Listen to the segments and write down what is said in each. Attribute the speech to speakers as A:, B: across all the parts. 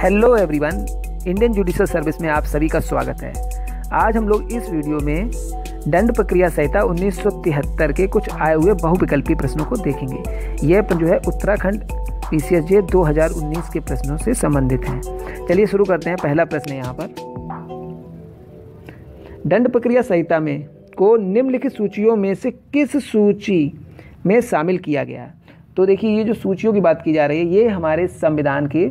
A: hello everyone Indian judicial service में आप सभी का स्वागत है आज हम लोग इस वीडियो में दंड प्रक्रिया संहिता उन्नीस के कुछ आए हुए बहुविकल्पी प्रश्नों को देखेंगे यह जो है उत्तराखंड पी सी के प्रश्नों से संबंधित है चलिए शुरू करते हैं पहला प्रश्न यहाँ पर दंड प्रक्रिया संहिता में को निम्नलिखित सूचियों में से किस सूची में शामिल किया गया तो देखिए ये जो सूचियों की बात की जा रही है ये हमारे संविधान के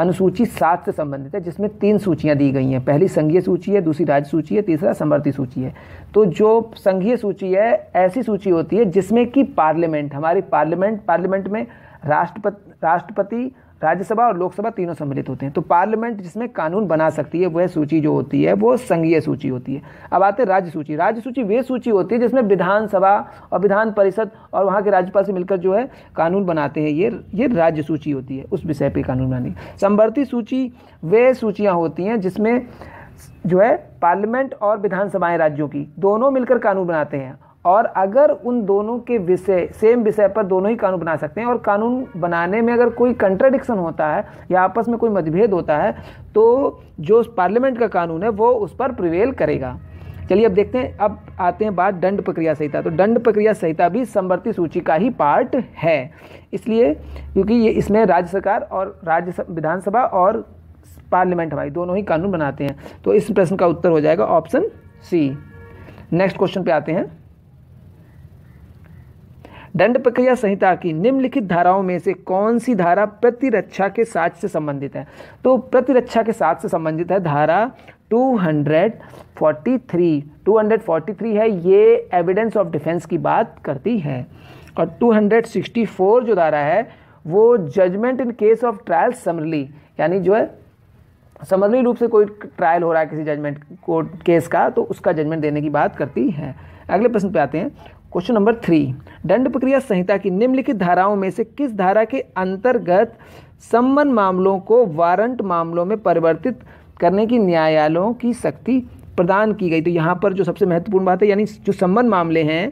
A: अनुसूची सात से संबंधित है जिसमें तीन सूचियाँ दी गई हैं पहली संघीय सूची है दूसरी राज्य सूची है तीसरा समर्थी सूची है तो जो संघीय सूची है ऐसी सूची होती है जिसमें कि पार्लियामेंट हमारी पार्लियामेंट पार्लियामेंट में राष्ट्रपति राष्ट्रपति राज्यसभा और लोकसभा तीनों सम्मिलित होते हैं तो पार्लियामेंट जिसमें कानून बना सकती है वह सूची जो होती है वो संघीय सूची होती है अब आते हैं राज्य सूची राज्य सूची वे सूची होती है जिसमें विधानसभा और विधान परिषद और वहाँ के राज्यपाल से मिलकर जो है कानून बनाते हैं ये ये राज्य सूची होती है उस विषय पर कानून बनाने की सूची वे सूचियाँ होती हैं जिसमें जो है पार्लियामेंट और विधानसभाएं राज्यों की दोनों मिलकर कानून बनाते हैं और अगर उन दोनों के विषय सेम विषय पर दोनों ही कानून बना सकते हैं और कानून बनाने में अगर कोई कंट्राडिक्शन होता है या आपस में कोई मतभेद होता है तो जो पार्लियामेंट का कानून है वो उस पर प्रिवेल करेगा चलिए अब देखते हैं अब आते हैं बात दंड प्रक्रिया संहिता तो दंड प्रक्रिया संहिता भी समवर्ती सूची का ही पार्ट है इसलिए क्योंकि ये इसमें राज्य सरकार और राज्य विधानसभा और पार्लियामेंट हमारी दोनों ही कानून बनाते हैं तो इस प्रश्न का उत्तर हो जाएगा ऑप्शन सी नेक्स्ट क्वेश्चन पे आते हैं दंड प्रक्रिया संहिता की निम्नलिखित धाराओं में से कौन सी धारा प्रतिरक्षा के साथ से संबंधित है तो प्रतिरक्षा के साथ से संबंधित है धारा 243 243 है ये एविडेंस ऑफ डिफेंस की बात करती है और 264 जो धारा है वो judgment in case of trial summarily यानी जो है समरली रूप से कोई ट्रायल हो रहा है किसी जजमेंट कोर्ट केस का तो उसका जजमेंट देने की बात करती है अगले प्रश्न पे आते हैं क्वेश्चन नंबर थ्री दंड प्रक्रिया संहिता की निम्नलिखित धाराओं में से किस धारा के अंतर्गत सम्मन मामलों को वारंट मामलों में परिवर्तित करने की न्यायालयों की शक्ति प्रदान की गई तो यहाँ पर जो सबसे महत्वपूर्ण बात है यानी जो सम्मन मामले हैं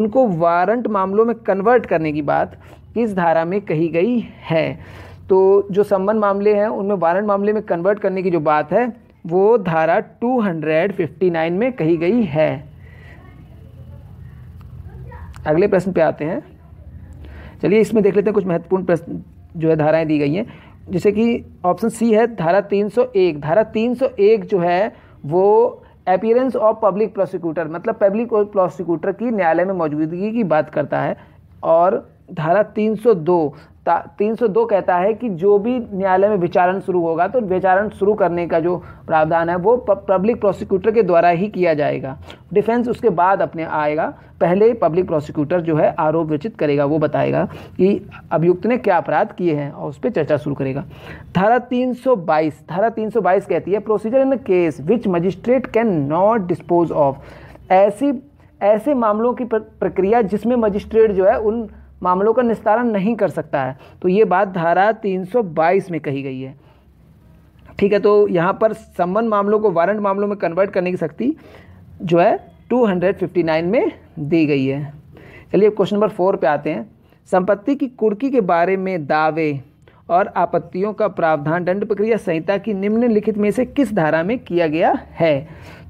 A: उनको वारंट मामलों में कन्वर्ट करने की बात किस धारा में कही गई है तो जो सम्मन मामले हैं उनमें वारंट मामले में कन्वर्ट करने की जो बात है वो धारा 259 में कही गई है अगले प्रश्न पे आते हैं चलिए इसमें देख लेते हैं कुछ महत्वपूर्ण प्रश्न जो है धाराएं दी गई हैं जैसे कि ऑप्शन सी है धारा 301 धारा 301 जो है वो अपियरेंस ऑफ पब्लिक प्रोसिक्यूटर मतलब पब्लिक प्रोसिक्यूटर की न्यायालय में मौजूदगी की बात करता है और धारा 302 तीन सौ दो कहता है कि जो भी न्यायालय में विचारण शुरू होगा तो विचारण शुरू करने का जो प्रावधान है वो पब्लिक प्रोसिक्यूटर के द्वारा ही किया जाएगा डिफेंस उसके बाद अपने आएगा पहले पब्लिक प्रोसिक्यूटर जो है आरोप रचित करेगा वो बताएगा कि अभियुक्त ने क्या अपराध किए हैं और उस पर चर्चा शुरू करेगा धारा 322 धारा 322 कहती है procedure in case which magistrate can not dispose of ऐसी ऐसे मामलों की प्रक्रिया जिसमें मजिस्ट्रेट जो है उन मामलों का निस्तारण नहीं कर सकता है तो ये बात धारा 322 में कही गई है ठीक है तो यहाँ पर संबंध मामलों को वारंट मामलों में कन्वर्ट करने की शक्ति जो है 259 में दी गई है चलिए क्वेश्चन नंबर फोर पे आते हैं संपत्ति की कुर्की के बारे में दावे और आपत्तियों का प्रावधान दंड प्रक्रिया संहिता की निम्नलिखित में से किस धारा में किया गया है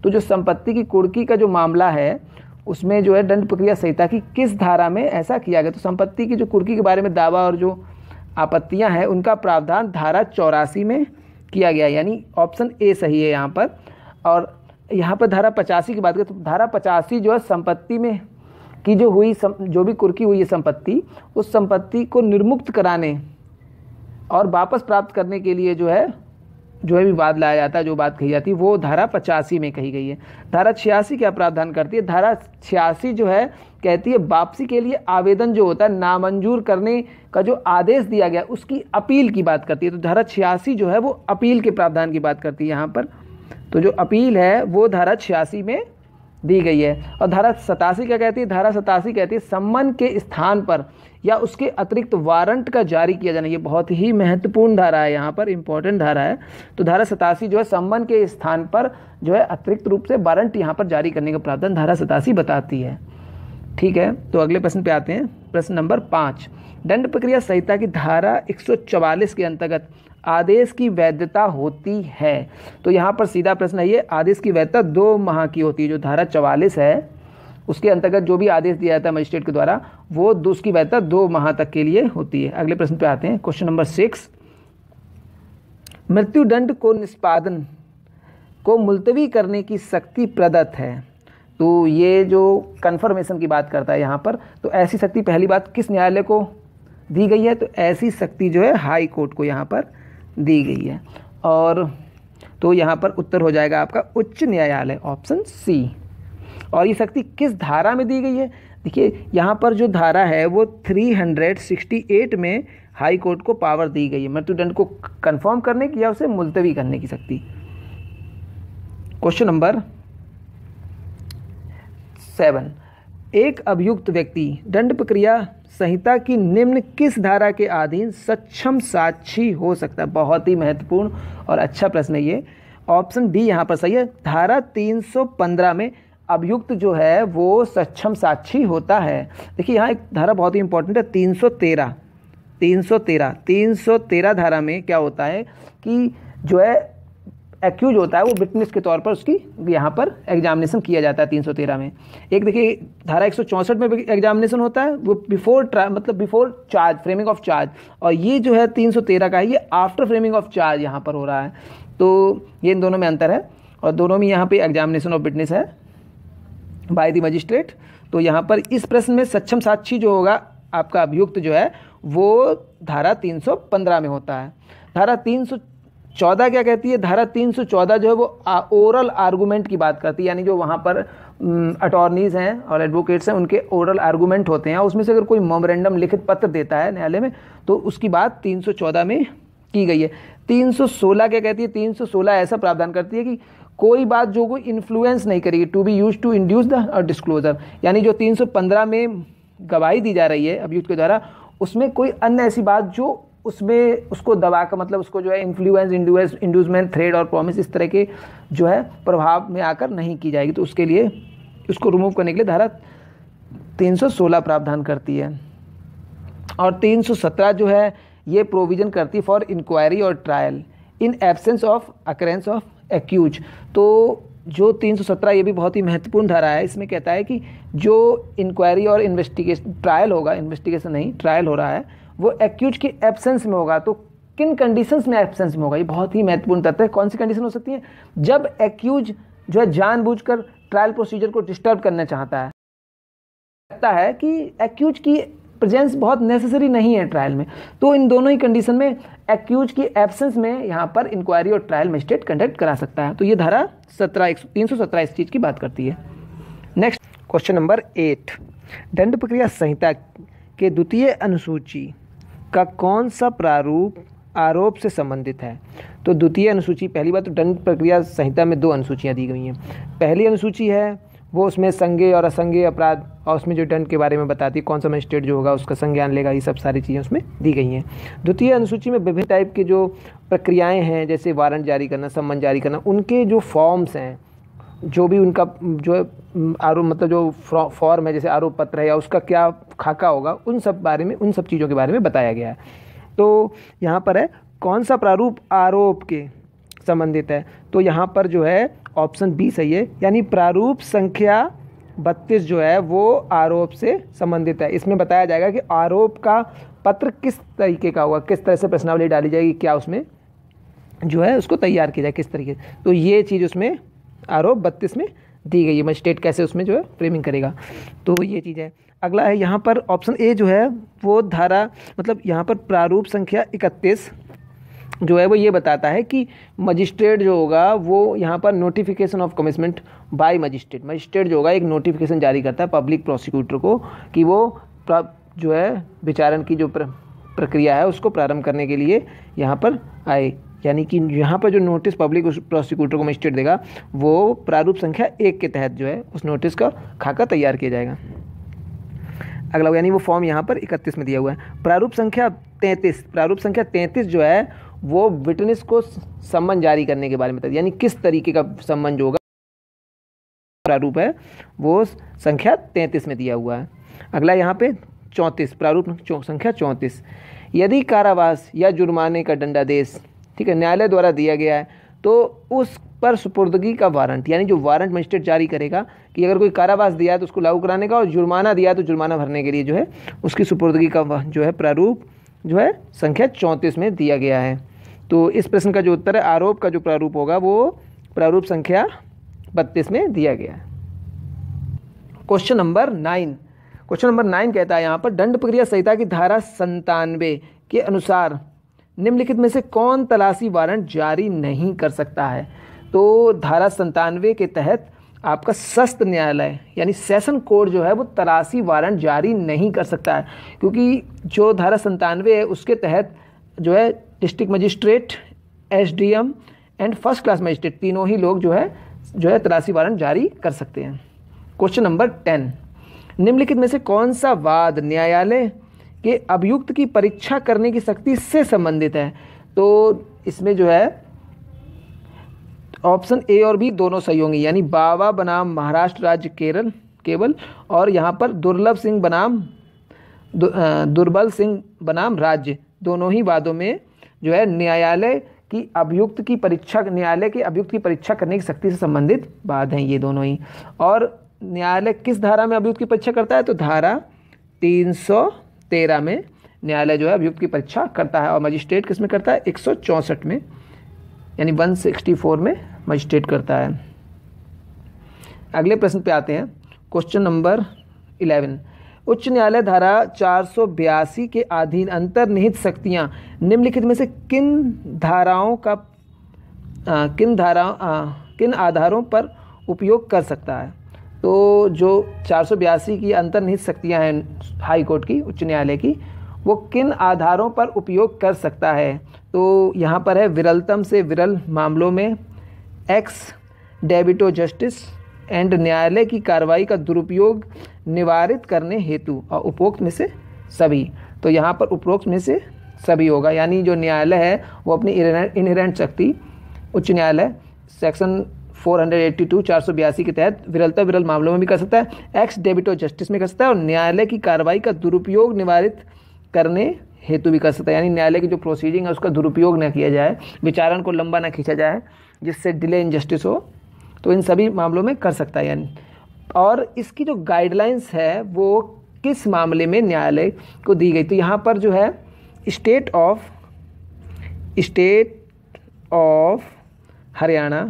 A: तो जो संपत्ति की कुर्की का जो मामला है उसमें जो है दंड प्रक्रिया संहिता की किस धारा में ऐसा किया गया तो संपत्ति की जो कुर्की के बारे में दावा और जो आपत्तियां हैं उनका प्रावधान धारा चौरासी में किया गया यानी ऑप्शन ए सही है यहाँ पर और यहाँ पर धारा पचासी की बात करें तो धारा पचासी जो है संपत्ति में की जो हुई सम, जो भी कुर्की हुई है संपत्ति उस संपत्ति को निर्मुक्त कराने और वापस प्राप्त करने के लिए जो है जो है विवाद लाया जाता है जो बात कही जाती है वो धारा पचासी में कही गई है धारा छियासी क्या प्रावधान करती है धारा छियासी जो है कहती है वापसी के लिए आवेदन जो होता है नामंजूर करने का जो आदेश दिया गया उसकी अपील की बात करती है तो धारा छियासी जो है वो अपील के प्रावधान की बात करती है यहाँ पर तो जो अपील है वो धारा छियासी में दी गई है और धारा सतासी क्या कहती है धारा सतासी कहती है सम्मन के स्थान पर या उसके अतिरिक्त वारंट का जारी किया जाना ये बहुत ही महत्वपूर्ण धारा है यहाँ पर इम्पोर्टेंट धारा है तो धारा सतासी जो है सम्मन के स्थान पर जो है अतिरिक्त रूप से वारंट यहाँ पर जारी करने का प्रावधान धारा सतासी बताती है ठीक है तो अगले प्रश्न पे आते हैं प्रश्न नंबर पाँच दंड प्रक्रिया संहिता की धारा 144 के अंतर्गत आदेश की वैधता होती है तो यहाँ पर सीधा प्रश्न है ये आदेश की वैधता दो माह की होती है जो धारा चवालीस है उसके अंतर्गत जो भी आदेश दिया जाता है मजिस्ट्रेट के द्वारा वो उसकी वैधता दो माह तक के लिए होती है अगले प्रश्न पे आते हैं क्वेश्चन नंबर सिक्स मृत्युदंड को निष्पादन को मुलतवी करने की शक्ति प्रदत्त है तो ये जो कन्फर्मेशन की बात करता है यहाँ पर तो ऐसी शक्ति पहली बात किस न्यायालय को दी गई है तो ऐसी शक्ति जो है हाई कोर्ट को यहाँ पर दी गई है और तो यहाँ पर उत्तर हो जाएगा आपका उच्च न्यायालय ऑप्शन सी और ये शक्ति किस धारा में दी गई है देखिए यहाँ पर जो धारा है वो 368 में हाई कोर्ट को पावर दी गई है मृत्युदंड को कंफर्म करने की या उसे मुलतवी करने की शक्ति क्वेश्चन नंबर सेवन एक अभियुक्त व्यक्ति दंड प्रक्रिया संहिता की निम्न किस धारा के अधीन सक्षम साक्षी हो सकता है बहुत ही महत्वपूर्ण और अच्छा प्रश्न है ये ऑप्शन डी यहाँ पर सही है धारा 315 में अभियुक्त जो है वो सक्षम साक्षी होता है देखिए यहाँ एक धारा बहुत ही इंपॉर्टेंट है 313 313 313 धारा में क्या होता है कि जो है एक्यूज होता है वो विटनेस के तौर पर उसकी यहाँ पर एग्जामिनेशन किया जाता है 313 में एक देखिए धारा 164 में एग्जामिनेशन होता है वो बिफोर मतलब before charge framing of charge और ये जो है 313 का है ये आफ्टर फ्रेमिंग ऑफ चार्ज यहाँ पर हो रहा है तो ये इन दोनों में अंतर है और दोनों में यहाँ पर एग्जामिनेशन ऑफ विटनेस है बाय द मजिस्ट्रेट तो यहाँ पर इस प्रश्न में सक्षम साक्षी जो होगा आपका अभियुक्त जो है वो धारा 315 में होता है धारा तीन चौदह क्या कहती है धारा तीन सौ चौदह जो है वो ओरल आर्गूमेंट की बात करती है यानी जो वहाँ पर अटॉर्नीज़ हैं और एडवोकेट्स हैं उनके ओरल आर्गूमेंट होते हैं उसमें से अगर कोई मोमरेंडम लिखित पत्र देता है न्यायालय में तो उसकी बात तीन सौ चौदह में की गई है तीन सौ सोलह क्या कहती है तीन सौ सोलह ऐसा प्रावधान करती है कि कोई बात जो कोई इन्फ्लुएंस नहीं करेगी to be use to induce the disclosure यानी जो तीन सौ पंद्रह में गवाही दी जा रही है अभियुक्त के द्वारा उसमें कोई अन्य ऐसी बात जो उसमें उसको दबा कर मतलब उसको जो है इन्फ्लुएंस इंडुएंस इंडूसमेंट थ्रेड और प्रॉमिस इस तरह के जो है प्रभाव में आकर नहीं की जाएगी तो उसके लिए उसको रिमूव करने के लिए धारा 316 प्रावधान करती है और 317 जो है ये प्रोविज़न करती है फॉर इंक्वायरी और trial in absence of occurrence of accused तो जो 317 ये भी बहुत ही महत्वपूर्ण धारा है इसमें कहता है कि जो इंक्वायरी और इन्वेस्टिगेशन ट्रायल होगा इन्वेस्टिगेशन नहीं ट्रायल हो रहा है वो एक्यूज की एब्सेंस में होगा तो किन कंडीशंस में एब्सेंस में होगा ये बहुत ही महत्वपूर्ण तत्व है कौन सी कंडीशन हो सकती है जब एक्यूज जो है जानबूझकर ट्रायल प्रोसीजर को डिस्टर्ब करना चाहता है लगता है कि एक्यूज की प्रेजेंस बहुत नेसेसरी नहीं है ट्रायल में तो इन दोनों ही कंडीशन में एक्यूज की एब्सेंस में यहाँ पर इंक्वायरी और ट्रायल मजिस्ट्रेट कंडक्ट करा सकता है तो ये धारा सत्रह तीन सौ सत्रह इस चीज़ की बात करती है नेक्स्ट क्वेश्चन नंबर एट दंड प्रक्रिया संहिता के द्वितीय अनुसूची का कौन सा प्रारूप आरोप से संबंधित है तो द्वितीय अनुसूची पहली बार तो दंड प्रक्रिया संहिता में दो अनुसूचियाँ दी गई हैं पहली अनुसूची है वो उसमें संज्ञे और असंज्ञे अपराध और उसमें जो दंड के बारे में बताती है कौन सा मजिस्ट्रेट जो होगा उसका संज्ञान लेगा ये सब सारी चीज़ें उसमें दी गई हैं द्वितीय अनुसूची में विभिन्न टाइप के जो प्रक्रियाएं हैं जैसे वारंट जारी करना सम्मन जारी करना उनके जो फॉर्म्स हैं जो भी उनका जो आरोप मतलब जो फॉर्म है जैसे आरोप पत्र है या उसका क्या खाका होगा उन सब बारे में उन सब चीज़ों के बारे में बताया गया है तो यहाँ पर है कौन सा प्रारूप आरोप के संबंधित है तो यहाँ पर जो है ऑप्शन बी सही है यानी प्रारूप संख्या बत्तीस जो है वो आरोप से संबंधित है इसमें बताया जाएगा कि आरोप का पत्र किस तरीके का होगा किस तरह से प्रश्नावली डाली जाएगी क्या उसमें जो है उसको तैयार किया जाए किस तरीके तो ये चीज़ उसमें आरोप बत्तीस में दी गई है मैं स्टेट कैसे उसमें जो है फ्रेमिंग करेगा तो ये चीज़ है अगला है यहाँ पर ऑप्शन ए जो है वो धारा मतलब यहाँ पर प्रारूप संख्या इकतीस जो है वो ये बताता है कि मजिस्ट्रेट जो होगा वो यहाँ पर notification of commitment by magistrate magistrate जो होगा एक नोटिफिकेशन जारी करता है पब्लिक प्रोसिक्यूटर को कि वो जो है विचारण की जो प्र, प्रक्रिया है उसको प्रारंभ करने के लिए यहाँ पर आए यानी कि यहाँ पर जो नोटिस पब्लिक प्रोसिक्यूटर को मजिस्ट्रेट देगा वो प्रारूप संख्या एक के तहत जो है उस नोटिस का खाका तैयार किया जाएगा अगला यानी वो फॉर्म यहाँ पर इकतीस में दिया हुआ है प्रारूप संख्या तैंतीस प्रारूप संख्या तैंतीस जो है वो विटनेस को सम्मन जारी करने के बारे में बताया यानी किस तरीके का सम्मन जो होगा प्रारूप है वो संख्या तैंतीस में दिया हुआ है अगला यहाँ पे चौंतीस प्रारूप संख्या चौंतीस यदि कारावास या जुर्माने का दंडादेश ठीक है न्यायालय द्वारा दिया गया है तो उस पर सुपुर्दगी का वारंट यानी जो वारंट मजिस्ट्रेट जारी करेगा कि अगर कोई कारावास दिया है तो उसको लागू कराने का और जुर्माना दिया तो जुर्माना भरने के लिए जो है उसकी सुपुर्दगी का जो है प्रारूप जो है संख्या चौंतीस में दिया गया है तो इस प्रश्न का जो उत्तर है आरोप का जो प्रारूप होगा वो प्रारूप संख्या बत्तीस में दिया गया है question number nine question number nine कहता है यहाँ पर दंड प्रक्रिया संहिता की धारा संतानवे के अनुसार निम्नलिखित में से कौन तलाशी वारंट जारी नहीं कर सकता है तो धारा संतानवे के तहत आपका सस्त न्यायालय यानी सेशन कोर्ट जो है वो तलाशी वारंट जारी नहीं कर सकता है क्योंकि जो धारा संतानवे है उसके तहत जो है district magistrate S and first class magistrate तीनों ही लोग जो है जो है तलाशी वारंट जारी कर सकते हैं क्वेश्चन नंबर टेन निम्नलिखित में से कौन सा वाद न्यायालय कि अभियुक्त की परीक्षा करने की शक्ति से संबंधित है तो इसमें जो है ऑप्शन ए और बी दोनों सही होंगे यानी बाबा बनाम महाराष्ट्र राज्य केरल केवल और यहाँ पर दुर्लभ सिंह बनाम दु, दुर्बल सिंह बनाम राज्य दोनों ही वादों में जो है न्यायालय की अभियुक्त की परीक्षा न्यायालय के अभियुक्त की परीक्षा करने की शक्ति से संबंधित बात हैं ये दोनों ही और न्यायालय किस धारा में अभियुक्त की परीक्षा करता है तो धारा तीन सौ तेरह में न्यायालय जो है अभियुक्त की परीक्षा करता है और मजिस्ट्रेट किस में करता है एक में यानी 164 में मजिस्ट्रेट करता है अगले प्रश्न पे आते हैं क्वेश्चन नंबर 11 उच्च न्यायालय धारा चार के अधीन अंतर्निहित शक्तियां निम्नलिखित में से किन धाराओं का आ, किन धाराओं किन आधारों पर उपयोग कर सकता है तो जो चार की अंतर्निहित शक्तियाँ हैं हाई कोर्ट की उच्च न्यायालय की वो किन आधारों पर उपयोग कर सकता है तो यहाँ पर है विरलतम से विरल मामलों में एक्स डेबिटो जस्टिस एंड न्यायालय की कार्रवाई का दुरुपयोग निवारित करने हेतु और उपरोक्त में से सभी तो यहाँ पर उपरोक्त में से सभी होगा यानी जो न्यायालय है वो अपनी इनहेरेंट शक्ति उच्च न्यायालय सेक्शन 482 के तहत विरलता विरल मामलों में भी कर सकता है एक्स डेबिटो जस्टिस में कर सकता है और न्यायालय की कार्रवाई का दुरुपयोग निवारित करने हेतु भी कर सकता है यानी न्यायालय की जो प्रोसीडिंग है उसका दुरुपयोग ना किया जाए विचारण को लंबा ना खींचा जाए जिससे डिले इन जस्टिस हो तो इन सभी मामलों में कर सकता है यानी और इसकी जो गाइडलाइंस है वो किस मामले में न्यायालय को दी गई तो यहाँ पर जो है state of state of Haryana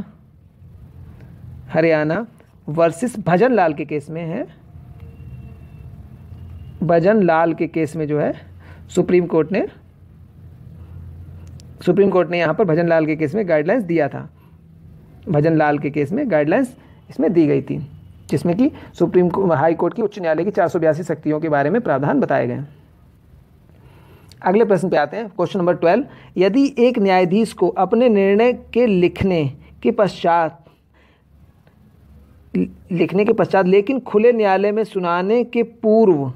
A: Haryana versus Bhajan Lal के केस में है भजन लाल के केस में जो है सुप्रीम कोर्ट ने सुप्रीम कोर्ट ने यहाँ पर भजन लाल के केस में गाइडलाइंस दिया था भजन लाल के केस में गाइडलाइंस इसमें दी गई थी जिसमें कि सुप्रीम हाई कोर्ट की उच्च न्यायालय की चार शक्तियों के बारे में प्रावधान बताए गए अगले प्रश्न पे आते हैं क्वेश्चन नंबर ट्वेल्व यदि एक न्यायाधीश को अपने निर्णय के लिखने के पश्चात लिखने के पश्चात लेकिन खुले न्यायालय में सुनाने के पूर्व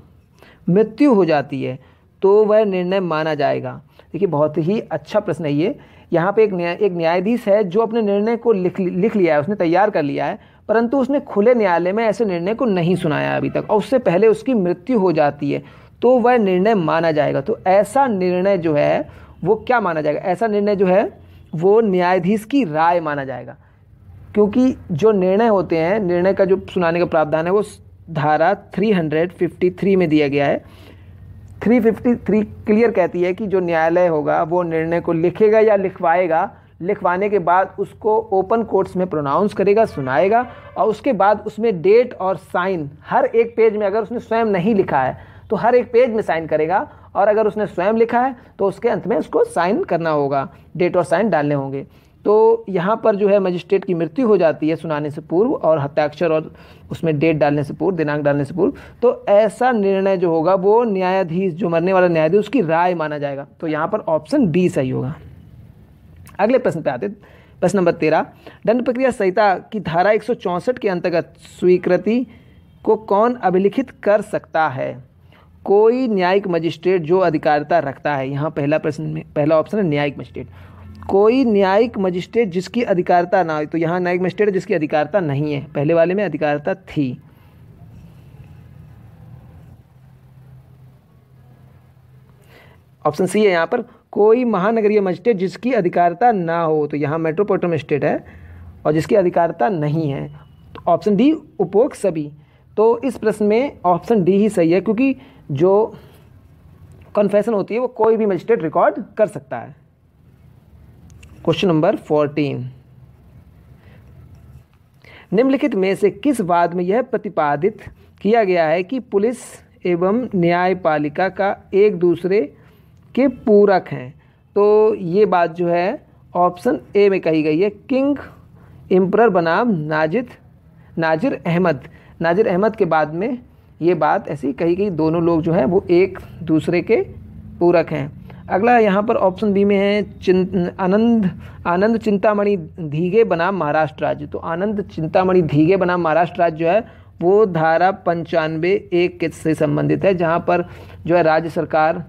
A: मृत्यु हो जाती है तो वह निर्णय माना जाएगा देखिए बहुत ही अच्छा प्रश्न है ये यहाँ पे एक न्या, एक न्यायाधीश है जो अपने निर्णय को लिख लिख लिया है उसने तैयार कर लिया है परंतु उसने खुले न्यायालय में ऐसे निर्णय को नहीं सुनाया अभी तक और उससे पहले उसकी मृत्यु हो जाती है तो वह निर्णय माना जाएगा तो ऐसा निर्णय जो है वो क्या माना जाएगा ऐसा निर्णय जो है वो न्यायाधीश की राय माना जाएगा क्योंकि जो निर्णय होते हैं निर्णय का जो सुनाने का प्रावधान है वो धारा 353 में दिया गया है 353 क्लियर कहती है कि जो न्यायालय होगा वो निर्णय को लिखेगा या लिखवाएगा लिखवाने के बाद उसको ओपन कोर्ट्स में प्रोनाउंस करेगा सुनाएगा और उसके बाद उसमें डेट और साइन हर एक पेज में अगर उसने स्वयं नहीं लिखा है तो हर एक पेज में साइन करेगा और अगर उसने स्वयं लिखा है तो उसके अंत में उसको साइन करना होगा डेट और साइन डालने होंगे तो यहाँ पर जो है मजिस्ट्रेट की मृत्यु हो जाती है सुनाने से पूर्व और हत्याक्षर और उसमें डेट डालने से पूर्व दिनांक डालने से पूर्व तो ऐसा निर्णय जो होगा वो न्यायाधीश जो मरने वाला न्यायाधीश उसकी राय माना जाएगा तो यहाँ पर ऑप्शन बी सही होगा अगले प्रश्न पे आते प्रश्न नंबर तेरह दंड प्रक्रिया संहिता की धारा एक के अंतर्गत स्वीकृति को कौन अभिलिखित कर सकता है कोई न्यायिक मजिस्ट्रेट जो अधिकारिता रखता है यहाँ पहला प्रश्न में पहला ऑप्शन है न्यायिक मजिस्ट्रेट कोई न्यायिक मजिस्ट्रेट जिसकी अधिकारता ना हो तो यहाँ न्यायिक मजिस्ट्रेट जिसकी अधिकारता नहीं है पहले वाले में अधिकारता थी ऑप्शन सी है यहाँ पर कोई महानगरीय मजिस्ट्रेट जिसकी अधिकारता ना हो तो यहाँ मेट्रोपोलिटन मजिस्ट्रेट है और जिसकी अधिकारता नहीं है तो ऑप्शन डी उपभोग सभी तो इस प्रश्न में ऑप्शन डी ही सही है क्योंकि जो कन्फेशन होती है वो कोई भी मजिस्ट्रेट रिकॉर्ड कर सकता है क्वेश्चन नंबर फोर्टीन निम्नलिखित में से किस बाद में यह प्रतिपादित किया गया है कि पुलिस एवं न्यायपालिका का एक दूसरे के पूरक हैं तो ये बात जो है ऑप्शन ए में कही गई है किंग एम्प्रर बनाम नाजिद नाजिर अहमद नाजिर अहमद के बाद में ये बात ऐसी कही गई दोनों लोग जो हैं वो एक दूसरे के पूरक हैं अगला यहाँ पर ऑप्शन बी में है आनंद आनंद चिंतामणि धीगे बनाम महाराष्ट्र राज्य तो आनंद चिंतामणि धीगे बनाम महाराष्ट्र राज्य जो है वो धारा पंचानवे एक के से संबंधित है जहाँ पर जो है राज्य सरकार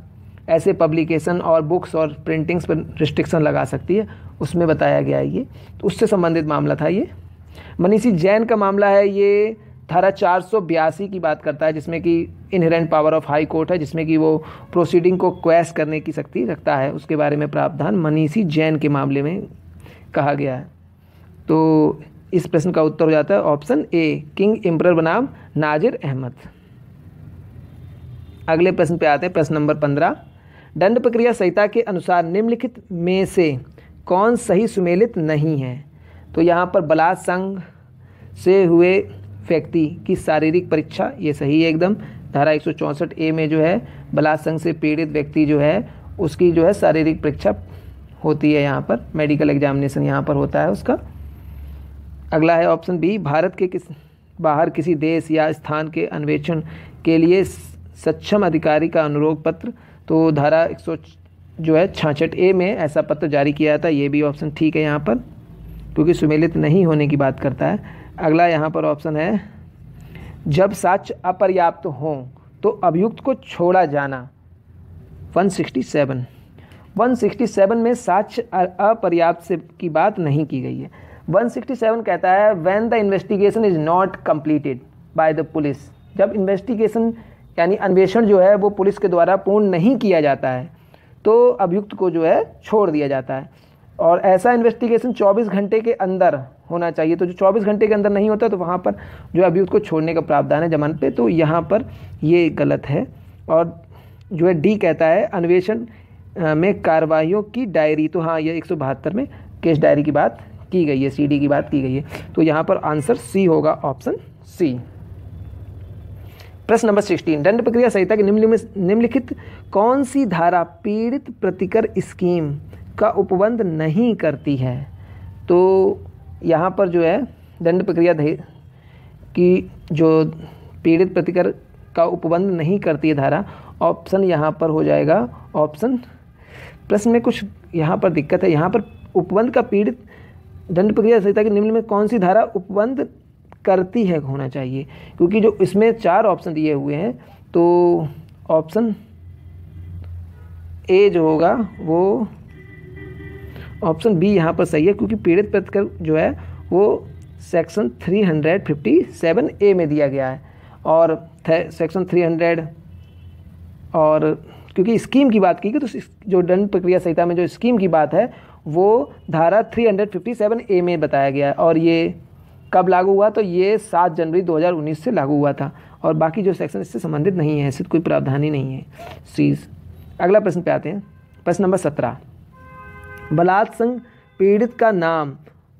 A: ऐसे पब्लिकेशन और बुक्स और प्रिंटिंग्स पर रिस्ट्रिक्शन लगा सकती है उसमें बताया गया है ये तो उससे संबंधित मामला था ये मनीषी जैन का मामला है ये धारा चार की बात करता है जिसमें कि inherent power of High Court है जिसमें कि वो प्रोसीडिंग को क्वैस करने की शक्ति रखता है उसके बारे में प्रावधान मनीषी जैन के मामले में कहा गया है तो इस प्रश्न का उत्तर हो जाता है ऑप्शन ए किंग एम्पर बनाम नाजिर अहमद अगले प्रश्न पे आते हैं प्रश्न नंबर पंद्रह दंड प्रक्रिया संहिता के अनुसार निम्नलिखित में से कौन सही सुमेलित नहीं है तो यहाँ पर बलात्संग संघ से हुए व्यक्ति की शारीरिक परीक्षा ये सही है एकदम धारा एक ए में जो है बलात्संग से पीड़ित व्यक्ति जो है उसकी जो है शारीरिक परीक्षा होती है यहाँ पर मेडिकल एग्जामिनेशन यहाँ पर होता है उसका अगला है ऑप्शन बी भारत के किस बाहर किसी देश या स्थान के अन्वेषण के लिए सक्षम अधिकारी का अनुरोध पत्र तो धारा एक जो है छाछठ ए में ऐसा पत्र जारी किया जाता है ये भी ऑप्शन ठीक है यहाँ पर क्योंकि सुमेलित नहीं होने की बात करता है अगला यहाँ पर ऑप्शन है जब साक्ष्य अपर्याप्त हों तो अभियुक्त को छोड़ा जाना 167 167 में साक्ष्य अपर्याप्त से की बात नहीं की गई है 167 कहता है when the investigation is not completed by the police जब इन्वेस्टिगेशन यानी अन्वेषण जो है वो पुलिस के द्वारा पूर्ण नहीं किया जाता है तो अभियुक्त को जो है छोड़ दिया जाता है और ऐसा इन्वेस्टिगेशन 24 घंटे के अंदर होना चाहिए तो जो 24 घंटे के अंदर नहीं होता तो वहाँ पर जो अभी उसको छोड़ने का प्रावधान है जमानत पे तो यहाँ पर ये गलत है और जो है डी कहता है अन्वेषण में कार्रवाइयों की डायरी तो हाँ ये एक में केस डायरी की बात की गई है सी की बात की गई है तो यहाँ पर आंसर सी होगा ऑप्शन सी प्रश्न नंबर सिक्सटीन दंड प्रक्रिया संहिता की निम्नलिखित कौन सी धारा पीड़ित प्रतिकर स्कीम का उपबंध नहीं करती है तो यहाँ पर जो है दंड प्रक्रिया की जो पीड़ित प्रतिकर का उपबंध नहीं करती है धारा ऑप्शन यहाँ पर हो जाएगा ऑप्शन प्रश्न में कुछ यहाँ पर दिक्कत है यहाँ पर उपबंध का पीड़ित दंड प्रक्रिया संहिता के निम्न में कौन सी धारा उपबंध करती है होना चाहिए क्योंकि जो इसमें चार ऑप्शन दिए हुए हैं तो ऑप्शन ए जो होगा वो ऑप्शन बी यहाँ पर सही है क्योंकि पीड़ित प्रतिकर जो है वो सेक्शन 357 ए में दिया गया है और सेक्शन 300 और क्योंकि स्कीम की बात की गई तो जो दंड प्रक्रिया संहिता में जो स्कीम की बात है वो धारा 357 ए में बताया गया है और ये कब लागू हुआ तो ये 7 जनवरी 2019 से लागू हुआ था और बाकी जो सेक्शन इससे संबंधित नहीं है इससे कोई प्रावधान ही नहीं है सीज अगला प्रश्न पे आते हैं प्रश्न नंबर सत्रह बलात्संग पीड़ित का नाम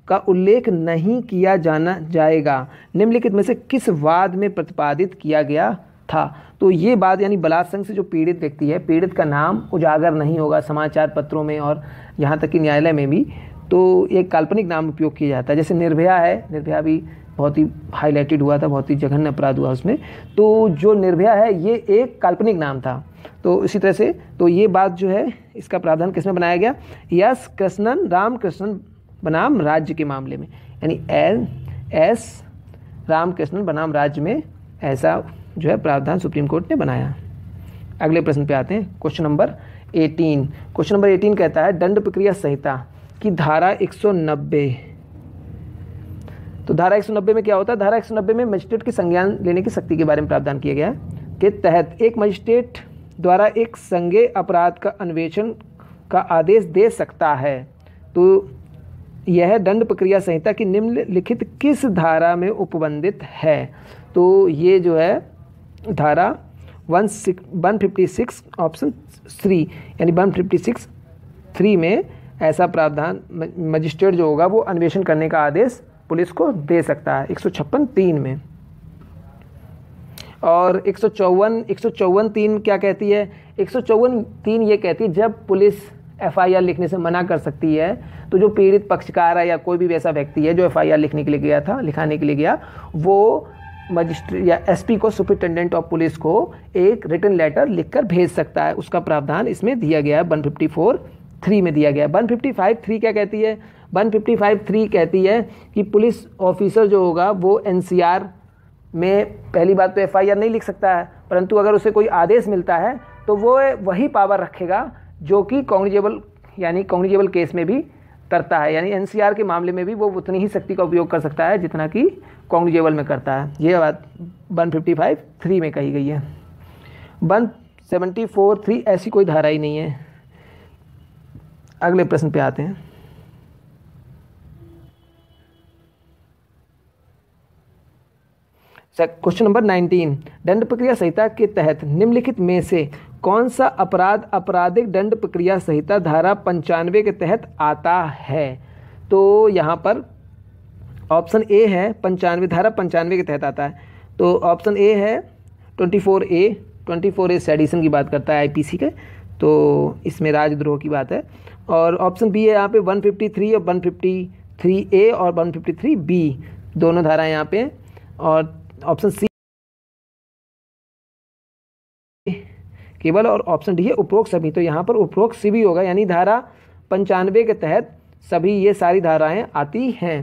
A: का उल्लेख नहीं किया जाना जाएगा निम्नलिखित में से किस वाद में प्रतिपादित किया गया था तो ये बात यानी बलात्संग से जो पीड़ित व्यक्ति है पीड़ित का नाम उजागर नहीं होगा समाचार पत्रों में और यहाँ तक कि न्यायालय में भी तो एक काल्पनिक नाम उपयोग किया जाता है जैसे निर्भया है निर्भया भी बहुत ही हाईलाइटेड हुआ था बहुत ही जघन्य अपराध हुआ उसमें तो जो निर्भया है ये एक काल्पनिक नाम था तो इसी तरह से तो ये बात जो है इसका प्रावधान किसमें बनाया गया यस कृष्णन रामकृष्णन बनाम राज्य के मामले में यानी एल एस रामकृष्णन बनाम राज्य में ऐसा जो है प्रावधान सुप्रीम कोर्ट ने बनाया अगले प्रश्न पे आते हैं क्वेश्चन नंबर 18 क्वेश्चन नंबर 18 कहता है दंड प्रक्रिया संहिता की धारा 190 तो धारा एक में क्या होता है धारा एक में मजिस्ट्रेट की संज्ञान लेने की शक्ति के बारे में प्रावधान किया गया है के तहत एक मजिस्ट्रेट द्वारा एक संज्ञ अपराध का अन्वेषण का आदेश दे सकता है तो यह दंड प्रक्रिया संहिता की निम्नलिखित किस धारा में उपबंधित है तो ये जो है धारा one six one fifty six option three यानी वन फिफ्टी सिक्स थ्री में ऐसा प्रावधान मजिस्ट्रेट जो होगा वो अन्वेषण करने का आदेश पुलिस को दे सकता है एक सौ छप्पन तीन में और एक सौ चौवन एक सौ चौवन तीन क्या कहती है एक सौ चौवन तीन ये कहती है जब पुलिस एफआईआर लिखने से मना कर सकती है तो जो पीड़ित पक्षकार है या कोई भी वैसा व्यक्ति है जो एफआईआर लिखने के लिए गया था लिखाने के लिए गया वो मजिस्ट्रेट या एसपी को सुपरिटेंडेंट ऑफ पुलिस को एक रिटर्न लेटर लिखकर भेज सकता है उसका प्रावधान इसमें दिया गया है वन फिफ्टी फोर थ्री में दिया गया है वन फिफ्टी फाइव थ्री क्या कहती है वन फिफ्टी फाइव थ्री कहती है कि पुलिस ऑफिसर जो होगा वो एन में पहली बात तो एफ नहीं लिख सकता है परंतु अगर उसे कोई आदेश मिलता है तो वो वही पावर रखेगा जो कि कॉग्निजेबल यानी कॉग्निजेबल केस में भी करता है यानी एन के मामले में भी वो उतनी ही शक्ति का उपयोग कर सकता है जितना कि कॉग्निजेबल में करता है ये बात वन फिफ्टी फाइव थ्री में कही गई है वन सेवेंटी फोर थ्री ऐसी कोई धारा ही नहीं है अगले प्रश्न पे आते हैं क्वेश्चन नंबर 19 दंड प्रक्रिया संहिता के तहत निम्नलिखित में से कौन सा अपराध आपराधिक दंड प्रक्रिया संहिता धारा पंचानवे के तहत आता है तो यहाँ पर ऑप्शन ए है पंचानवे धारा पंचानवे के तहत आता है तो ऑप्शन ए है twenty four A twenty four A sedition की बात करता है आईपीसी के तो इसमें राजद्रोह की बात है और ऑप्शन बी है यहाँ पे 153 और 153 ए और 153 बी दोनों धाराएं यहाँ पे और ऑप्शन सी केवल और ऑप्शन डी है उपरोक्त सभी तो यहाँ पर उपरोक्त सभी होगा यानी धारा पंचानवे के तहत सभी ये सारी धाराएं आती हैं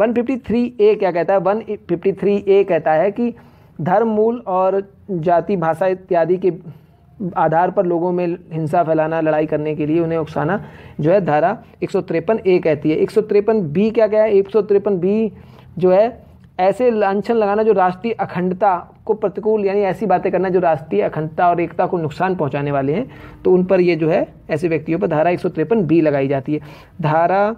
A: 153 ए क्या कहता है 153 ए कहता है कि धर्म मूल और जाति भाषा इत्यादि के आधार पर लोगों में हिंसा फैलाना लड़ाई करने के लिए उन्हें उकसाना जो है धारा एक ए कहती है एक बी क्या क्या है एक बी जो है ऐसे लांछन लगाना जो राष्ट्रीय अखंडता को प्रतिकूल यानी ऐसी बातें करना जो राष्ट्रीय अखंडता और एकता को नुकसान पहुंचाने वाले हैं तो उन पर ये जो है ऐसे व्यक्तियों पर धारा एक बी लगाई जाती है धारा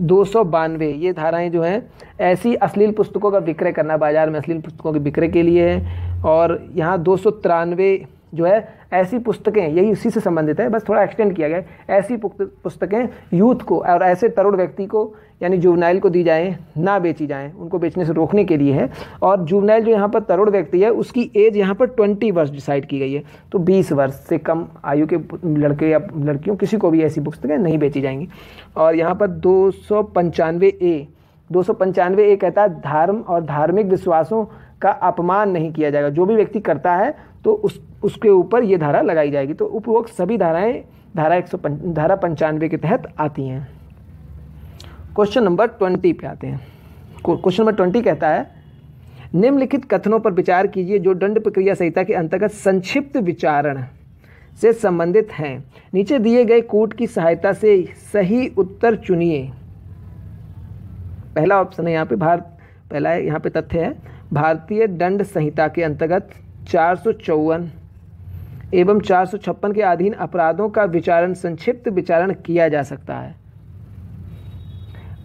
A: दो सौ बानवे ये धाराएं जो हैं ऐसी अश्लील पुस्तकों का विक्रय करना बाज़ार में अश्लील पुस्तकों के विक्रय के लिए है और यहाँ दो सौ तिरानवे जो है ऐसी पुस्तकें यही उसी से संबंधित है बस थोड़ा एक्सटेंड किया गया ऐसी पुस्तकें यूथ को और ऐसे तरुण व्यक्ति को यानी जुवनाइल को दी जाएँ ना बेची जाएँ उनको बेचने से रोकने के लिए है और जुवनाइल जो यहाँ पर तरुण व्यक्ति है उसकी एज यहाँ पर ट्वेंटी वर्ष डिसाइड की गई है तो बीस वर्ष से कम आयु के लड़के या लड़कियों किसी को भी ऐसी पुस्तकें नहीं बेची जाएंगी और यहाँ पर दो सौ पंचानवे ए दो सौ पंचानवे ए कहता है धर्म और धार्मिक विश्वासों का अपमान नहीं किया जाएगा जो भी व्यक्ति करता है तो उस उसके ऊपर ये धारा लगाई जाएगी तो उपरोक्त सभी धाराएं धारा एक सौ धारा पंचानवे के तहत आती हैं क्वेश्चन नंबर ट्वेंटी पे आते हैं क्वेश्चन नंबर ट्वेंटी कहता है निम्नलिखित कथनों पर विचार कीजिए जो दंड प्रक्रिया संहिता के अंतर्गत संक्षिप्त विचारण से संबंधित हैं नीचे दिए गए कोट की सहायता से सही उत्तर चुनिए पहला ऑप्शन है यहाँ पे भारत पहला है यहाँ पे तथ्य है भारतीय दंड संहिता के अंतर्गत चार एवं चार के अधीन अपराधों का विचारण संक्षिप्त विचारण किया जा सकता है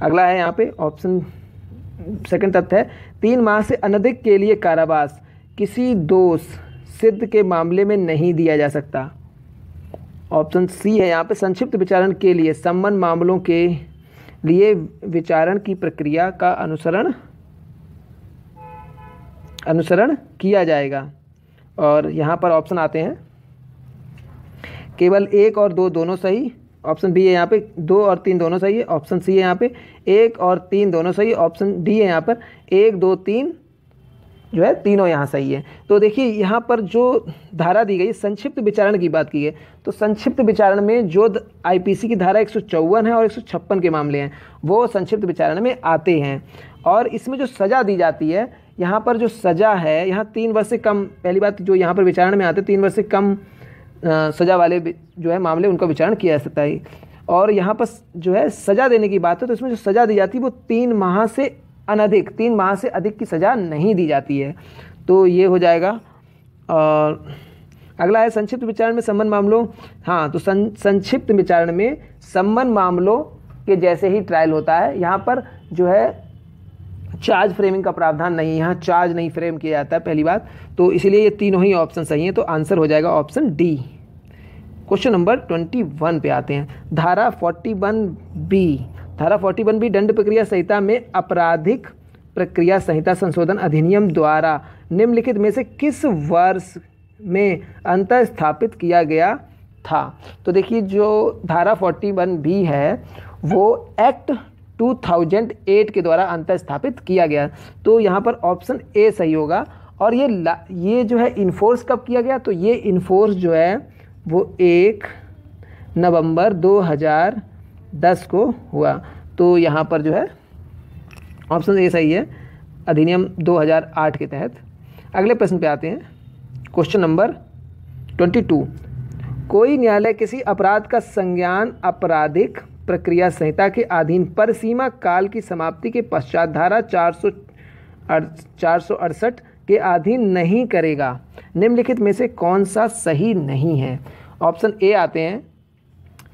A: अगला है यहाँ पे ऑप्शन सेकंड तथ्य है तीन माह से अनधिक के लिए कारावास किसी दोष सिद्ध के मामले में नहीं दिया जा सकता ऑप्शन सी है यहाँ पे संक्षिप्त विचारण के लिए संबंध मामलों के लिए विचारण की प्रक्रिया का अनुसरण अनुसरण किया जाएगा और यहाँ पर ऑप्शन आते हैं केवल एक और दो दोनों सही ऑप्शन बी है यहाँ पे दो और तीन दोनों सही है ऑप्शन सी है यहाँ पे एक और तीन दोनों सही है ऑप्शन डी है यहाँ पर एक दो तीन जो है तीनों यहाँ सही है तो देखिए यहाँ पर जो धारा दी गई संक्षिप्त विचारण की बात की है तो संक्षिप्त विचारण में जो आईपीसी की धारा एक है और एक के मामले हैं वो संक्षिप्त विचारण में आते हैं और इसमें जो सज़ा दी जाती है यहाँ पर जो सज़ा है यहाँ तीन वर्ष से कम पहली बात जो यहाँ पर विचारण में आते तीन वर्ष से कम सज़ा वाले जो है मामले उनका विचारण किया जा सकता है और यहाँ पर जो है सज़ा देने की बात है तो इसमें जो सज़ा दी जाती है वो तीन माह से अनधिक तीन माह से अधिक की सज़ा नहीं दी जाती है तो ये हो जाएगा और अगला है संक्षिप्त विचारण में संबंध मामलों हाँ तो सं, संक्षिप्त विचारण में संबंध मामलों के जैसे ही ट्रायल होता है यहाँ पर जो है चार्ज फ्रेमिंग का प्रावधान नहीं यहाँ चार्ज नहीं फ्रेम किया जाता है पहली बात तो इसलिए ये तीनों ही ऑप्शन सही हैं तो आंसर हो जाएगा option D question number twenty one पे आते हैं धारा फोर्टी वन बी धारा फोर्टी वन बी दंड प्रक्रिया संहिता में आपराधिक प्रक्रिया संहिता संशोधन अधिनियम द्वारा निम्नलिखित में से किस वर्ष में अंतर स्थापित किया गया था तो देखिए जो धारा फोर्टी वन बी है वो एक्ट 2008 के द्वारा अंतर स्थापित किया गया तो यहाँ पर ऑप्शन ए सही होगा और ये ये जो है इन्फोर्स कब किया गया तो ये इन्फोर्स जो है वो एक नवंबर 2010 को हुआ तो यहाँ पर जो है ऑप्शन ए सही है अधिनियम 2008 के तहत अगले प्रश्न पे आते हैं क्वेश्चन नंबर 22 कोई न्यायालय किसी अपराध का संज्ञान आपराधिक प्रक्रिया संहिता के अधीन पर सीमा काल की समाप्ति के पश्चात धारा चार सौ चार के अधीन नहीं करेगा निम्नलिखित में से कौन सा सही नहीं है ऑप्शन ए आते हैं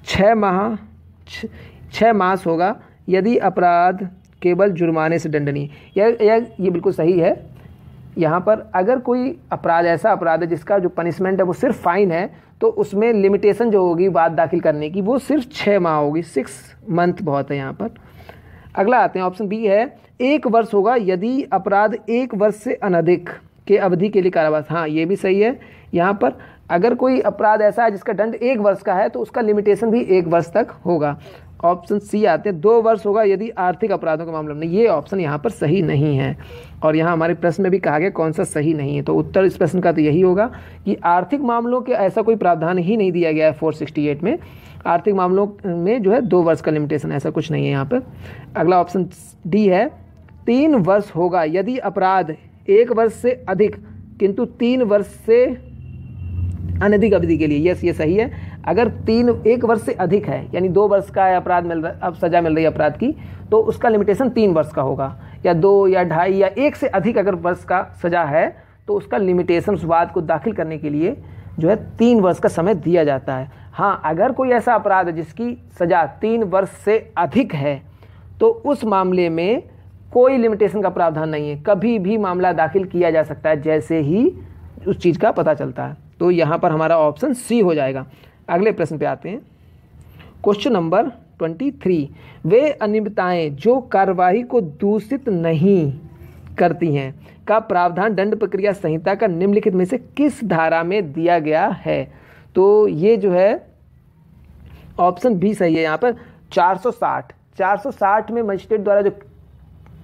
A: छः माह छः मास होगा यदि अपराध केवल जुर्माने से दंडनीय यह यह ये बिल्कुल सही है यहाँ पर अगर कोई अपराध ऐसा अपराध है जिसका जो पनिशमेंट है वो सिर्फ फाइन है तो उसमें लिमिटेशन जो होगी बात दाखिल करने की वो सिर्फ छः माह होगी सिक्स मंथ बहुत है यहाँ पर अगला आते हैं ऑप्शन बी है एक वर्ष होगा यदि अपराध एक वर्ष से अनधिक के अवधि के लिए कारावास हाँ ये भी सही है यहाँ पर अगर कोई अपराध ऐसा है जिसका दंड एक वर्ष का है तो उसका लिमिटेशन भी एक वर्ष तक होगा ऑप्शन सी आते हैं दो वर्ष होगा यदि आर्थिक अपराधों के मामले में ये ऑप्शन यहाँ पर सही नहीं है और यहाँ हमारे प्रश्न में भी कहा गया कौन सा सही नहीं है तो उत्तर इस प्रश्न का तो यही होगा कि आर्थिक मामलों के ऐसा कोई प्रावधान ही नहीं दिया गया है फोर में आर्थिक मामलों में जो है दो वर्ष का लिमिटेशन ऐसा कुछ नहीं है यहाँ पर अगला ऑप्शन डी है तीन वर्ष होगा यदि अपराध एक वर्ष से अधिक किंतु तीन वर्ष से अनधिक अवधि के लिए यस ये सही है अगर तीन एक वर्ष से अधिक है यानी दो वर्ष का अपराध मिल रहा अब सज़ा मिल रही है अपराध की तो उसका लिमिटेशन तीन वर्ष का होगा या दो या ढाई या एक से अधिक अगर वर्ष का सज़ा है तो उसका लिमिटेशन उस बात को दाखिल करने के लिए जो है तीन वर्ष का समय दिया जाता है हाँ अगर कोई ऐसा अपराध है जिसकी सज़ा तीन वर्ष से अधिक है तो उस मामले में कोई लिमिटेशन का प्रावधान नहीं है कभी भी मामला दाखिल किया जा सकता है जैसे ही उस चीज़ का पता चलता है तो यहाँ पर हमारा ऑप्शन सी हो जाएगा अगले प्रश्न पे आते हैं क्वेश्चन नंबर ट्वेंटी थ्री वे अनियमितताएं जो कार्यवाही को दूषित नहीं करती हैं का प्रावधान दंड प्रक्रिया संहिता का निम्नलिखित में से किस धारा में दिया गया है तो ये जो है ऑप्शन बी सही है यहाँ पर 460 460 में मजिस्ट्रेट द्वारा जो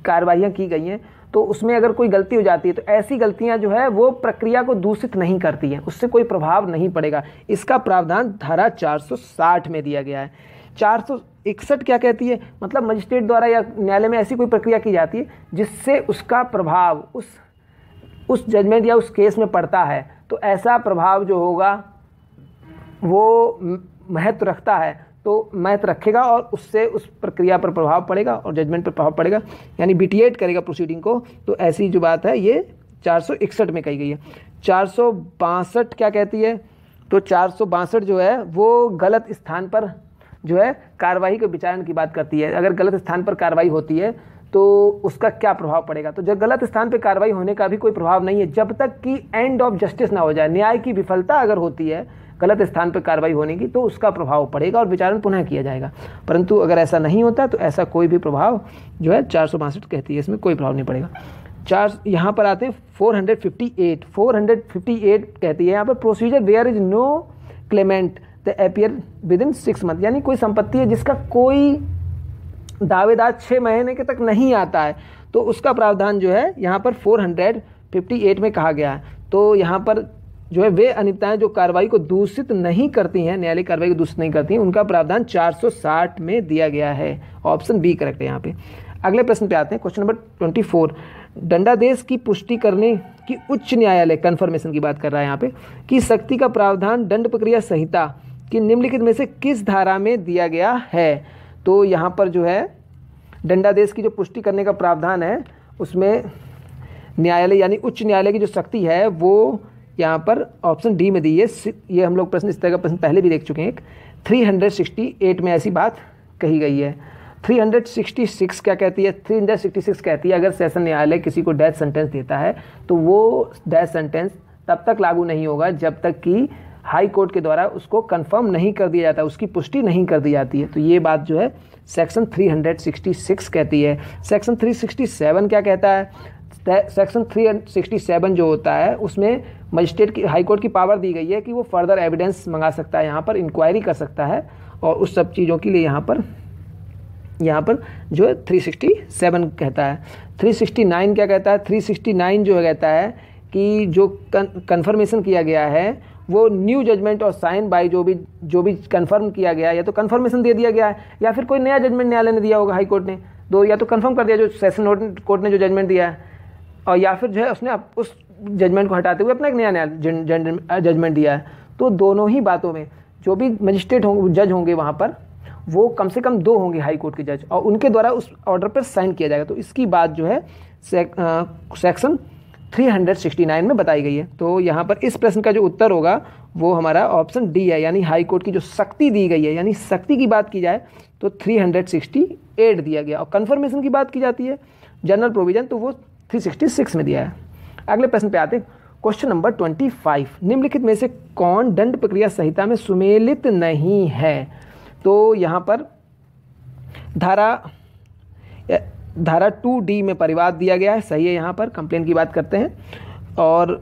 A: कार्रवाइयाँ की गई हैं तो उसमें अगर कोई गलती हो जाती है तो ऐसी गलतियाँ जो है वो प्रक्रिया को दूषित नहीं करती हैं उससे कोई प्रभाव नहीं पड़ेगा इसका प्रावधान धारा 460 में दिया गया है चार इकसठ क्या कहती है मतलब मजिस्ट्रेट द्वारा या न्यायालय में ऐसी कोई प्रक्रिया की जाती है जिससे उसका प्रभाव उस उस जजमेंट या उस केस में पड़ता है तो ऐसा प्रभाव जो होगा वो महत्व रखता है तो मैथ रखेगा और उससे उस प्रक्रिया पर प्रभाव पड़ेगा और जजमेंट पर प्रभाव पड़ेगा यानी बीटीएट करेगा प्रोसीडिंग को तो ऐसी जो बात है ये चार में कही गई है चार क्या कहती है तो चार जो है वो गलत स्थान पर जो है कार्रवाई के विचारण की बात करती है अगर गलत स्थान पर कार्रवाई होती है तो उसका क्या प्रभाव पड़ेगा तो जब गलत स्थान पर कार्रवाई होने का भी कोई प्रभाव नहीं है जब तक कि एंड ऑफ जस्टिस ना हो जाए न्याय की विफलता अगर होती है गलत स्थान पर कार्रवाई होने की तो उसका प्रभाव पड़ेगा और विचारण पुनः किया जाएगा परंतु अगर ऐसा नहीं होता तो ऐसा कोई भी प्रभाव जो है चार सौ बासठ कहती है इसमें कोई प्रभाव नहीं पड़ेगा चार यहाँ पर आते हैं 458 458 कहती है यहाँ पर procedure where is no claimant the appear within six month यानी कोई संपत्ति है जिसका कोई दावेदार छः महीने के तक नहीं आता है तो उसका प्रावधान जो है यहाँ पर 458 में कहा गया है तो यहाँ पर जो है वे अनिताएं जो कार्रवाई को दूषित नहीं करती हैं न्यायालय कार्रवाई को दूषित नहीं करती हैं उनका प्रावधान 460 में दिया गया है ऑप्शन बी करेक्ट है यहाँ पे अगले प्रश्न पे आते हैं क्वेश्चन नंबर 24 दंडादेश की पुष्टि करने की उच्च न्यायालय कन्फर्मेशन की बात कर रहा है यहाँ पे कि शक्ति का प्रावधान दंड प्रक्रिया संहिता की निम्नलिखित में से किस धारा में दिया गया है तो यहाँ पर जो है दंडादेश की जो पुष्टि करने का प्रावधान है उसमें न्यायालय यानी उच्च न्यायालय की जो शक्ति है वो यहाँ पर ऑप्शन डी में दी है ये हम लोग प्रश्न इस तरह का प्रश्न पहले भी देख चुके हैं एक एट में ऐसी बात कही गई है थ्री हंड्रेड सिक्सटी सिक्स क्या कहती है थ्री हंड्रेड सिक्सटी सिक्स कहती है अगर सेशन न्यायालय किसी को डेथ सेंटेंस देता है तो वो डेथ सेंटेंस तब तक लागू नहीं होगा जब तक कि हाई कोर्ट के द्वारा उसको कंफर्म नहीं कर दिया जाता उसकी पुष्टि नहीं कर दी जाती है तो ये बात जो है सेक्शन 366 कहती है सेक्शन 367 क्या कहता है सेक्शन 367 जो होता है उसमें मजिस्ट्रेट की हाईकोर्ट की पावर दी गई है कि वो फर्दर एविडेंस मंगा सकता है यहाँ पर इंक्वायरी कर सकता है और उस सब चीज़ों के लिए यहाँ पर यहाँ पर जो है 367 कहता है 369 क्या कहता है 369 जो कहता है कि जो कन्फर्मेशन किया गया है वो न्यू जजमेंट और साइन बाय जो भी जो भी कन्फर्म किया गया या तो कन्फर्मेशन दे दिया गया है या फिर कोई नया जजमेंट न्यायालय ने दिया होगा हाईकोर्ट ने दो या तो कन्फर्म कर दिया जो सेशन कोर्ट ने जो जजमेंट दिया है और या फिर जो है उसने उस जजमेंट को हटाते हुए अपना एक नया नया जजमेंट दिया है तो दोनों ही बातों में जो भी मजिस्ट्रेट होंगे जज होंगे वहाँ पर वो कम से कम दो होंगे हाई कोर्ट के जज और उनके द्वारा उस ऑर्डर पर साइन किया जाएगा तो इसकी बात जो है थ्री हंड्रेड सेक्शन 369 में बताई गई है तो यहाँ पर इस प्रश्न का जो उत्तर होगा वो हमारा ऑप्शन डी है यानी हाई कोर्ट की जो शक्ति दी गई है यानी शक्ति की बात की जाए तो 368 दिया गया और कन्फर्मेशन की बात की जाती है जनरल प्रोविज़न तो वो 366 में दिया है अगले प्रश्न पे आते क्वेश्चन नंबर 25 निम्नलिखित में से कौन दंड प्रक्रिया संहिता में सुमेलित नहीं है तो यहाँ पर धारा धारा टू डी में परिवाद दिया गया है सही है यहाँ पर कंप्लेन की बात करते हैं और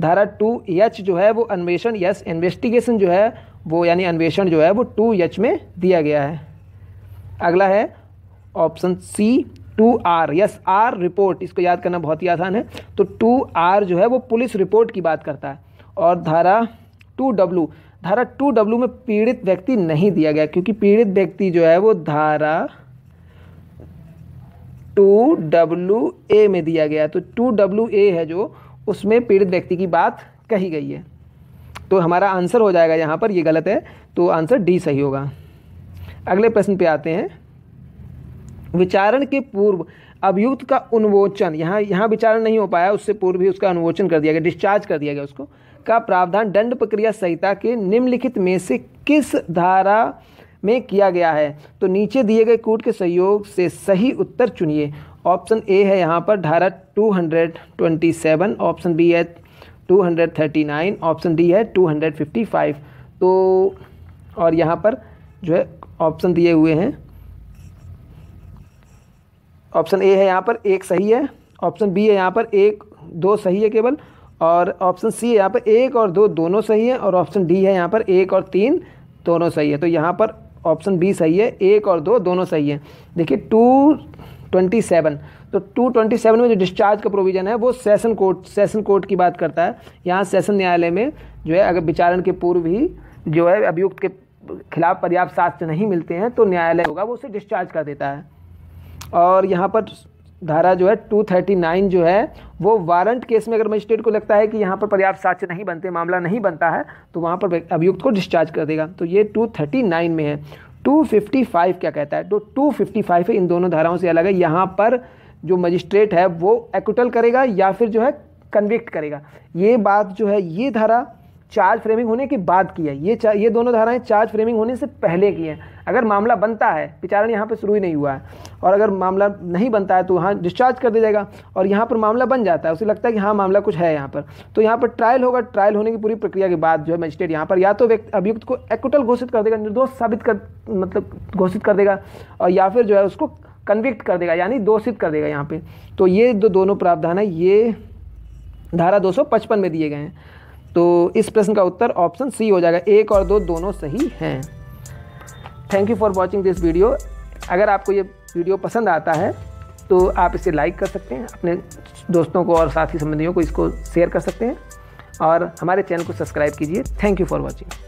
A: धारा टू एच जो है वो अन्वेषण यस इन्वेस्टिगेशन जो है वो यानी अन्वेषण जो है वो टू एच में दिया गया है अगला है option C two R S R report इसको याद करना बहुत ही आसान है तो टू आर जो है वो पुलिस रिपोर्ट की बात करता है और धारा टू डब्लू धारा टू डब्लू में पीड़ित व्यक्ति नहीं दिया गया क्योंकि पीड़ित व्यक्ति जो है वो धारा टू डब्लू ए में दिया गया तो टू डब्लू ए है जो उसमें पीड़ित व्यक्ति की बात कही गई है तो हमारा आंसर हो जाएगा यहाँ पर ये गलत है तो आंसर डी सही होगा अगले प्रश्न पे आते हैं विचारण के पूर्व अभियुक्त का उन्मोचन यहाँ यहाँ विचारण नहीं हो पाया उससे पूर्व भी उसका उन्मोचन कर दिया गया डिस्चार्ज कर दिया गया उसको का प्रावधान दंड प्रक्रिया संहिता के निम्नलिखित में से किस धारा में किया गया है तो नीचे दिए गए कूट के सहयोग से सही उत्तर चुनिए ऑप्शन ए है यहाँ पर धारा 227 ऑप्शन बी है 239 ऑप्शन डी है 255 तो और यहाँ पर जो है ऑप्शन दिए हुए हैं ऑप्शन ए है यहाँ पर एक सही है ऑप्शन बी है यहाँ पर एक दो सही है केवल और ऑप्शन सी है यहाँ पर एक और दो दोनों सही है और ऑप्शन डी है यहाँ पर एक और तीन दोनों सही है तो यहाँ पर ऑप्शन बी सही है एक और दो दोनों सही है देखिए टू ट्वेंटी सेवन तो टू ट्वेंटी सेवन में जो डिस्चार्ज का प्रोविज़न है वो सेशन कोर्ट सेशन कोर्ट की बात करता है यहाँ सेशन न्यायालय में जो है अगर विचारण के पूर्व ही जो है अभियुक्त के खिलाफ पर्याप्त साक्ष्य नहीं मिलते हैं तो न्यायालय होगा वो उसे डिस्चार्ज कर देता है और यहाँ पर धारा जो है 239 जो है वो वारंट केस में अगर मजिस्ट्रेट को लगता है कि यहाँ पर पर्याप्त साक्ष्य नहीं बनते मामला नहीं बनता है तो वहाँ पर अभियुक्त को डिस्चार्ज कर देगा तो ये 239 में है 255 क्या कहता है तो 255 है इन दोनों धाराओं से अलग है यहाँ पर जो मजिस्ट्रेट है वो एक्विटल करेगा या फिर जो है कन्विक्ट करेगा ये बात जो है ये धारा चार्ज फ्रेमिंग होने के बाद की है ये ये दोनों धाराएं चार्ज फ्रेमिंग होने से पहले की हैं अगर मामला बनता है विचारण यहाँ पर शुरू ही नहीं हुआ है और अगर मामला नहीं बनता है तो वहाँ डिस्चार्ज कर दिया जाएगा और यहाँ पर मामला बन जाता है उसे लगता है कि हाँ मामला कुछ है यहाँ पर तो यहाँ पर ट्रायल होगा ट्रायल होने की पूरी प्रक्रिया के बाद जो है मजिस्ट्रेट यहाँ पर या तो व्यक्ति अभियुक्त को एक्टल घोषित कर देगा निर्दोष साबित कर मतलब घोषित कर देगा और या फिर जो है उसको कन्विक्ट कर देगा यानी दोषित कर देगा यहाँ पर तो ये जो दोनों प्रावधान है ये धारा दो में दिए गए हैं तो इस प्रश्न का उत्तर ऑप्शन सी हो जाएगा एक और दो दोनों सही हैं thank you for watching this video अगर आपको ये वीडियो पसंद आता है तो आप इसे लाइक कर सकते हैं अपने दोस्तों को और साथी संबंधियों को इसको शेयर कर सकते हैं और हमारे चैनल को सब्सक्राइब कीजिए थैंक यू फॉर वॉचिंग